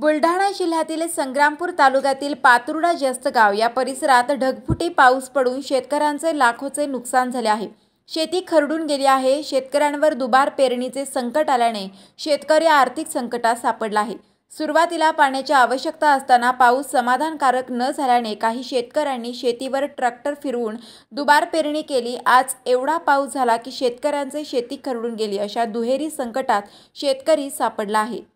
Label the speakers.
Speaker 1: बुलढाणा जिल्ह्यातील संग्रामपूर तालुक्यातील पातुर्डा गाव या परिसरात ढगफुटी पाऊस पडून शेतकऱ्यांचे लाखोचे नुकसान झाले आहे शेती खरडून गेली आहे शेतकऱ्यांवर दुबार पेरणीचे संकट आल्याने शेतकरी आर्थिक संकटात सापडला आहे सुरुवातीला पाण्याची आवश्यकता असताना पाऊस समाधानकारक न झाल्याने काही शेतकऱ्यांनी शेतीवर ट्रॅक्टर फिरवून दुबार पेरणी केली आज एवढा पाऊस झाला की शेतकऱ्यांचे शेती खरडून गेली अशा दुहेरी संकटात शेतकरी सापडला आहे